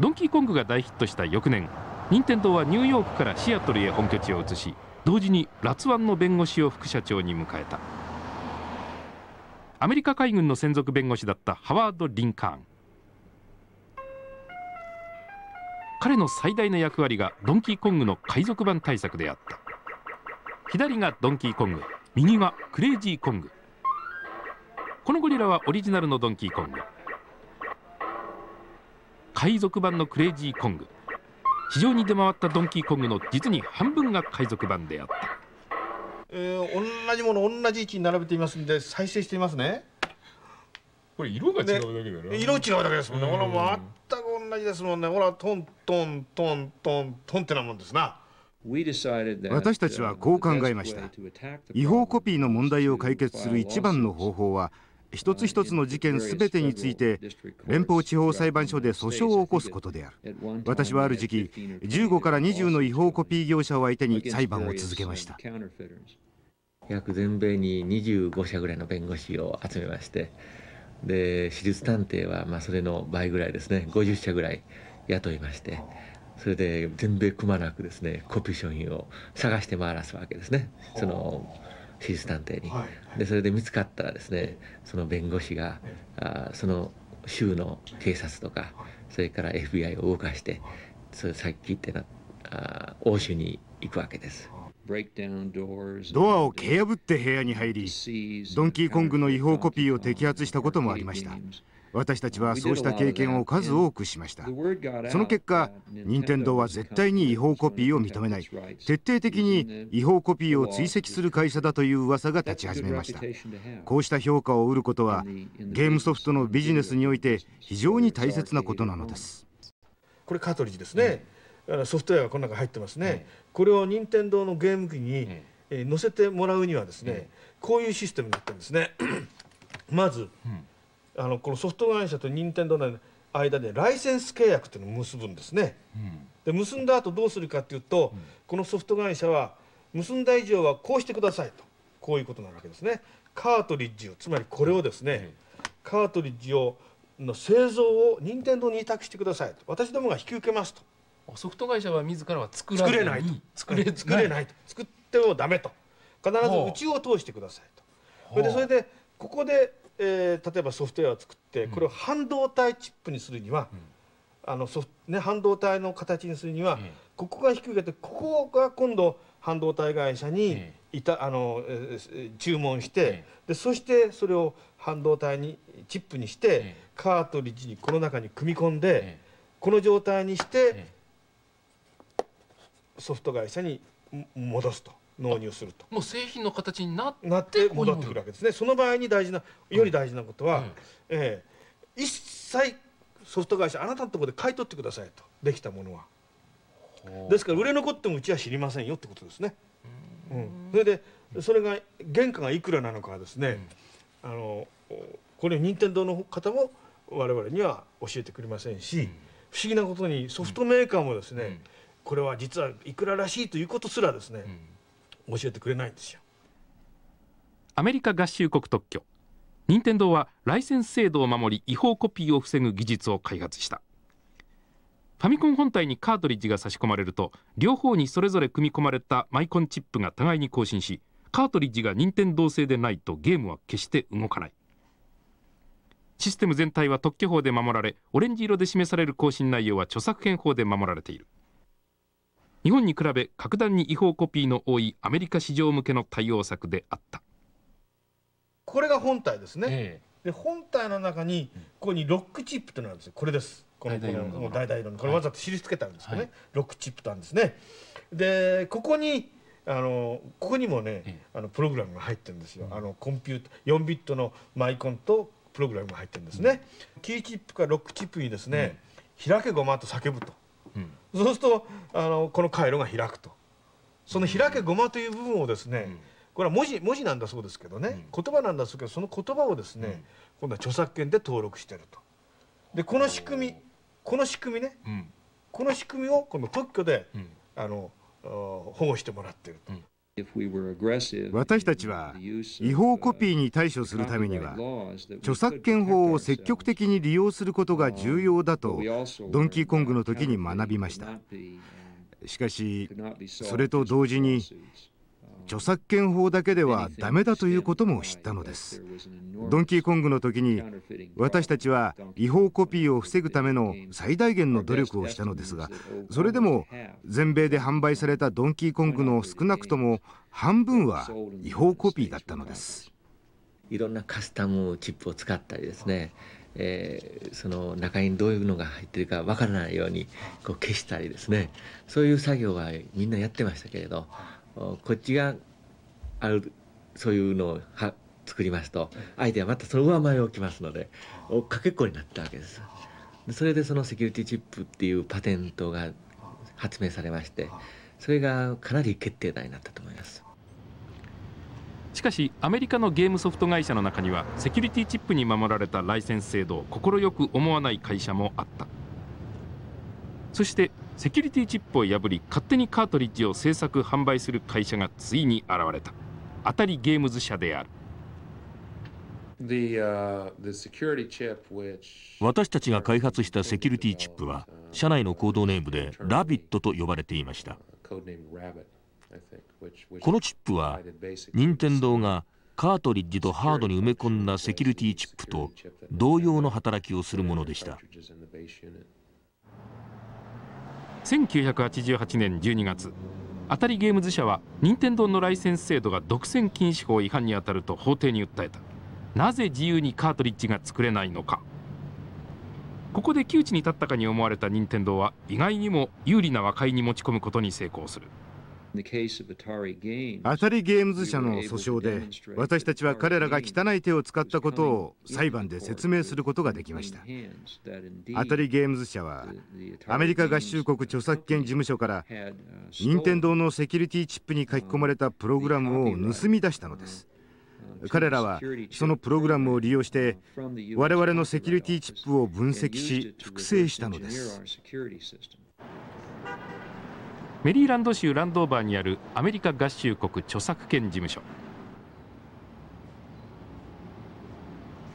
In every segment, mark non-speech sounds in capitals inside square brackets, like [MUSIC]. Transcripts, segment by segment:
ドンキーコングが大ヒットした翌年任天堂はニューヨークからシアトルへ本拠地を移し同時にラツワンの弁護士を副社長に迎えたアメリカ海軍の専属弁護士だったハワード・リンカーン彼の最大の役割がドンキーコングの海賊版対策であった左がドンキーコング右はクレイジーコングこのゴリラはオリジナルのドンキーコング海賊版のクレイジーコング市場に出回ったドンキーコングの実に半分が海賊版であった、えー、同じもの同じ位置に並べていますんで再生していますねこれ色が違うだけだな色違うだけですもんねほら全く同じですもんねほらトントントントントンってなもんですな私たちはこう考えました違法コピーの問題を解決する一番の方法は一つ一つの事件すべてについて連邦地方裁判所で訴訟を起こすことである私はある時期15から20の違法コピー業者を相手に裁判を続けました約全米に25社ぐらいの弁護士を集めましてで私立探偵はまあそれの倍ぐらいですね50社ぐらい雇いましてそれで全米くまなくですねコピー商品を探して回らすわけですねその私立探偵に、でそれで見つかったらですねその弁護士が、あその州の警察とか、それから FBI を動かして、それさっきってなあ欧州に行くわけです。ドアを蹴破って部屋に入りドンキーコングの違法コピーを摘発したこともありました私たちはそうした経験を数多くしましたその結果任天堂は絶対に違法コピーを認めない徹底的に違法コピーを追跡する会社だという噂が立ち始めましたこうした評価を得ることはゲームソフトのビジネスにおいて非常に大切なことなのですこれカートリッジですね、うん、ソフトウェアがこの中入ってますね、うん、これを任天堂のゲーム機に、載せてもらうにはですね、うん、こういうシステムになったんですね [CLEARS THROAT] まず、うんあのこのソフト会社と任天堂の間でライセンス契約っていうのを結ぶんですね、うん、で結んだ後どうするかっていうと、うん、このソフト会社は結んだ以上はこうしてくださいとこういうことなわけですねカートリッジをつまりこれをですね、カートリッジをの製造を任天堂に委託してくださいと私どもが引き受けますとソフト会社は自らは作ら作れないと作れ作れないと作ってもダメと必ずうちを通してくださいとそれでそれでここでえー、例えばソフトウェアを作ってこれを半導体チップにするには、あのソね、半導体の形にするには、ここが低くてここが今度半導体会社にいた、あの、えー、注文して、でそしてそれを半導体にチップにして、カートリッジにこの中に組み込んで、この状態にして、ソフト会社に戻すと。納入するともう製品の形になってなって戻ってくるわけですねその場合に大事なより大事なことは、うんえー、一切ソフト会社あなたのところで買い取ってくださいとできたものはですから売れ残ってもうちは知りませんよってことですね、うん、それでそれが原価がいくらなのかはですね、あのこれ任天堂の方も我々には教えてくれませんし、不思議なことにソフトメーカーもですね、これは実はいくららしいということすらですね、教えてくれないんですよアメリカ合衆国特許任天堂はライセンス制度を守り違法コピーを防ぐ技術を開発したファミコン本体にカートリッジが差し込まれると両方にそれぞれ組み込まれたマイコンチップが互いに更新しカートリッジが任天堂製でないとゲームは決して動かないシステム全体は特許法で守られオレンジ色で示される更新内容は著作権法で守られている日本に比べ格段に違法コピーの多いアメリカ市場向けの対応策であったこれが本体ですね、えで本体の中にここにロックチップというのがあるんですよこれですこのこの橙色のこれわざと印つけてあるんですけどね、はい、ロックチップなんですねでここにあのここにもね、ええ、あのプログラムが入ってるんですよ、うん、あのコンピュータ4ビットのマイコンとプログラムが入ってるんですね、うん、キーチップかロックチップにですね「うん、開けごま」と叫ぶと。そうするとあのこの回路が開くとその開けごまという部分をですね、これは文字文字なんだそうですけどね、言葉なんだそうけどその言葉をですね、今度は著作権で登録してると。でこの仕組みこの仕組みね、この仕組みをこの特許で、あの保護してもらってると、私たちは違法コピーに対処するためには著作権法を積極的に利用することが重要だとドンキーコングの時に学びましたしかしそれと同時に著作権法だけではダメだということも知ったのですドンキーコングの時に私たちは違法コピーを防ぐための最大限の努力をしたのですがそれでも全米で販売されたドンキーコングの少なくとも半分は違法コピーだったのですいろんなカスタムチップを使ったりですねえー、その中にどういうのが入ってるかわからないようにこう消したりですねそういう作業はみんなやってましたけれどこっちがあるそういうのをは作りますと相手はまたその上前をきますのでかけっこになったわけです。それでそのセキュリティチップっていうパテントが発明されましてそれがかなり決定打になったと思いますしかしアメリカのゲームソフト会社の中にはセキュリティチップに守られたライセンス制度を快く思わない会社もあったそしてセキュリティチップを破り勝手にカートリッジを制作販売する会社がついに現れた当たりゲームズ社である私たちが開発したセキュリティチップは社内のコードネームでラビットと呼ばれていましたこのチップは任天堂がカートリッジとハードに埋め込んだセキュリティチップと同様の働きをするものでした1988年12月当たりゲームズ社は任天堂のライセンス制度が独占禁止法違反にあたると法廷に訴えたなぜ自由にカートリッジが作れないのかここで窮地に立ったかに思われた任天堂は意外にも有利な和解に持ち込むことに成功するアタリゲームズ社の訴訟で私たちは彼らが汚い手を使ったことを裁判で説明することができましたアタリゲームズ社はアメリカ合衆国著作権事務所から任天堂のセキュリティチップに書き込まれたプログラムを盗み出したのです彼らはそのプログラムを利用して我々のセキュリティチップを分析し複製したのですメリーランド州ランドーバーにあるアメリカ合衆国著作権事務所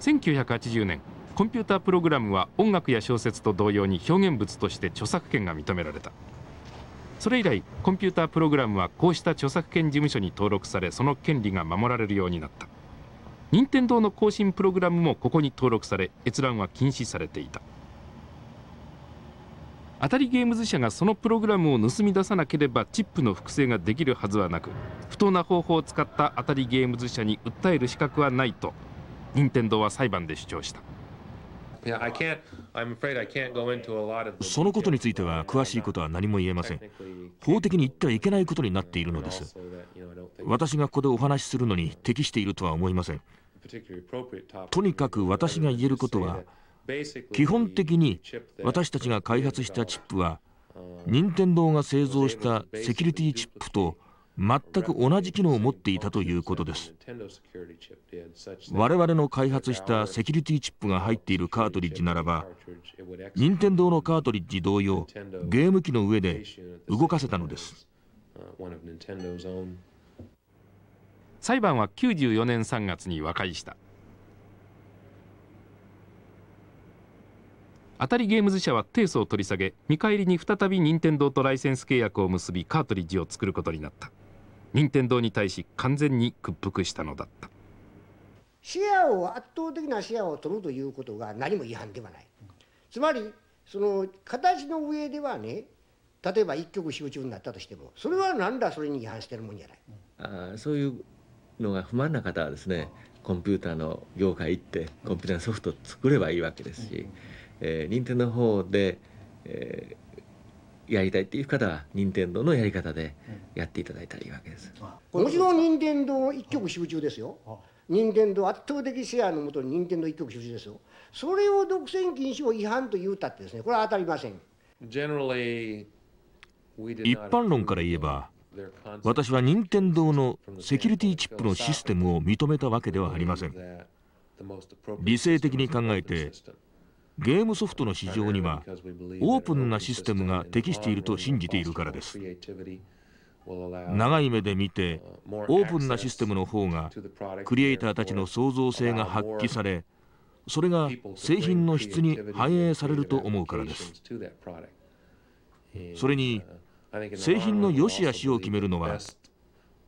1980年コンピュータープログラムは音楽や小説と同様に表現物として著作権が認められたそれ以来コンピュータープログラムはこうした著作権事務所に登録されその権利が守られるようになった任天堂の更新プログラムもここに登録され閲覧は禁止されていた当たりゲームズ社がそのプログラムを盗み出さなければチップの複製ができるはずはなく不当な方法を使った当たりゲームズ社に訴える資格はないと任天堂は裁判で主張した。そのことについては詳しいことは何も言えません。法的に言ってはいけないことになっているのです。私がここでお話しするのに適しているとは思いません。とにかく私が言えることは、基本的に私たちが開発したチップは任天堂が製造したセキュリティチップと全く同じ機能を持っていたということです我々の開発したセキュリティチップが入っているカートリッジならば任天堂のカートリッジ同様ゲーム機の上で動かせたのです裁判は94年3月に和解した。当たりゲームズ社は提訴を取り下げ見返りに再び任天堂とライセンス契約を結びカートリッジを作ることになった任天堂に対し完全に屈服したのだったシェアを圧倒的なシェアを取るということが何も違反ではないつまりその形の上ではね例えば一極集中になったとしてもそれは何だそれに違反してるもんじゃないあそういうのが不満な方はですねコンピューターの業界行ってコンピューターソフト作ればいいわけですしえー、任天堂の方で、えー、やりたいっていう方は任天堂のやり方でやっていただいたらいいわけです。うん、もちろん任天堂一極集中ですよ。任天堂圧倒的シェアのもとに任天堂一極集中ですよ。それを独占禁止法違反と言うたってですね、これは当たりません。一般論から言えば私は任天堂のセキュリティチップのシステムを認めたわけではありません理性的に考えてゲームソフトの市場にはオープンなシステムが適していると信じているからです長い目で見てオープンなシステムの方がクリエイターたちの創造性が発揮されそれが製品の質に反映されると思うからですそれに製品の良し悪しを決めるのは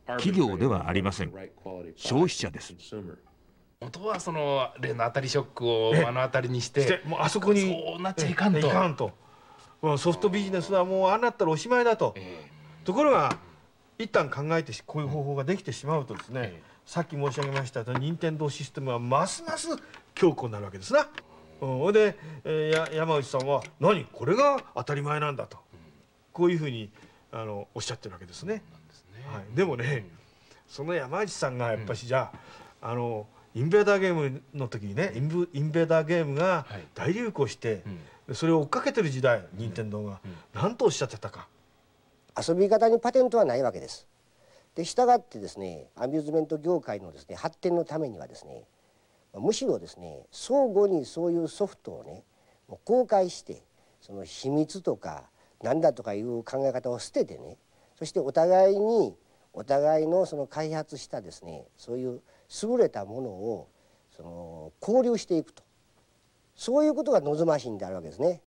企業ではありません消費者です元はその例の当たりショックを目の当たりにしてもうあそこにそうなっちゃいかんといかんと、ソフトビジネスはもうああなったらおしまいだと、えー、ところが一旦考えてこういう方法ができてしまうとですね、えー、さっき申し上げました任天堂システムはますます強固になるわけですな。うん、で、えー、山内さんは「何これが当たり前なんだと」うこういうふうにあのおっしゃってるわけですね。ですねはい、でもね、うん、その山内さんがやっぱしじゃあ,、あのインベーダーゲームの時にねインブインベーダーゲームが大流行して、はい、それを追っかけてる時代任天堂が、うん、んとおっしゃってたか遊び方にパテントはないわけですで従ってですねアミューズメント業界のですね発展のためにはですねむしろですね相互にそういうソフトをね公開してその秘密とか何だとかいう考え方を捨ててねそしてお互いにお互いのその開発したですねそういう優れたものをその交流していくとそういうことが望ましいんであるわけですね。